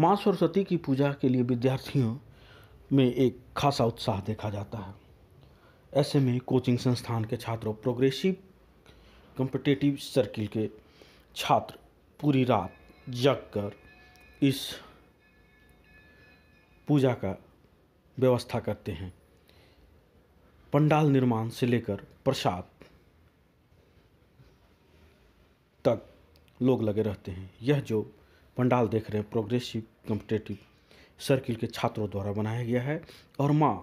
माँ सरस्वती की पूजा के लिए विद्यार्थियों में एक खासा उत्साह देखा जाता है ऐसे में कोचिंग संस्थान के छात्रों प्रोग्रेसिव कम्पिटेटिव सर्किल के छात्र पूरी रात जग कर इस पूजा का व्यवस्था करते हैं पंडाल निर्माण से लेकर प्रसाद तक लोग लगे रहते हैं यह जो पंडाल देख रहे हैं प्रोग्रेसिव कम्पिटेटिव सर्किल के छात्रों द्वारा बनाया गया है और माँ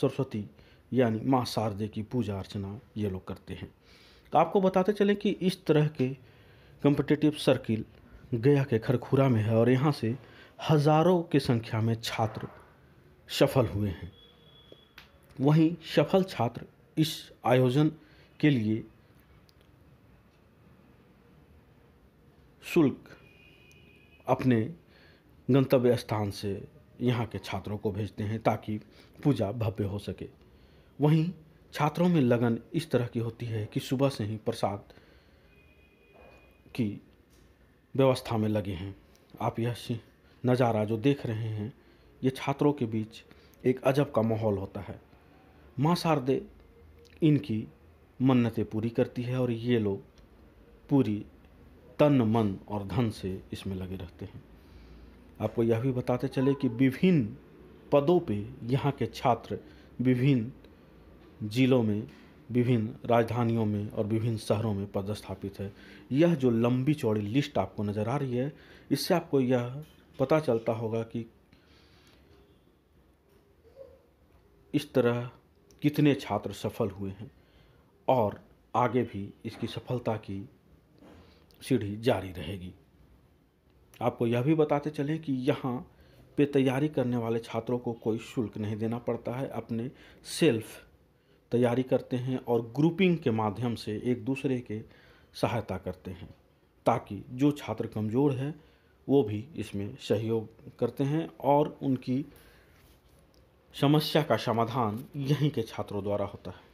सरस्वती यानी माँ शारदे की पूजा अर्चना ये लोग करते हैं तो आपको बताते चलें कि इस तरह के कम्पिटेटिव सर्किल गया के खरखुरा में है और यहाँ से हजारों की संख्या में छात्र सफल हुए हैं वहीं सफल छात्र इस आयोजन के लिए शुल्क अपने गंतव्य स्थान से यहाँ के छात्रों को भेजते हैं ताकि पूजा भव्य हो सके वहीं छात्रों में लगन इस तरह की होती है कि सुबह से ही प्रसाद की व्यवस्था में लगे हैं आप यह नज़ारा जो देख रहे हैं ये छात्रों के बीच एक अजब का माहौल होता है माँ शारदे इनकी मन्नतें पूरी करती है और ये लोग पूरी तन मन और धन से इसमें लगे रहते हैं आपको यह भी बताते चले कि विभिन्न पदों पे यहाँ के छात्र विभिन्न जिलों में विभिन्न राजधानियों में और विभिन्न शहरों में पदस्थापित है यह जो लंबी चौड़ी लिस्ट आपको नज़र आ रही है इससे आपको यह पता चलता होगा कि इस तरह कितने छात्र सफल हुए हैं और आगे भी इसकी सफलता की सीढ़ी जारी रहेगी आपको यह भी बताते चलें कि यहाँ पे तैयारी करने वाले छात्रों को कोई शुल्क नहीं देना पड़ता है अपने सेल्फ तैयारी करते हैं और ग्रुपिंग के माध्यम से एक दूसरे के सहायता करते हैं ताकि जो छात्र कमज़ोर है वो भी इसमें सहयोग करते हैं और उनकी समस्या का समाधान यहीं के छात्रों द्वारा होता है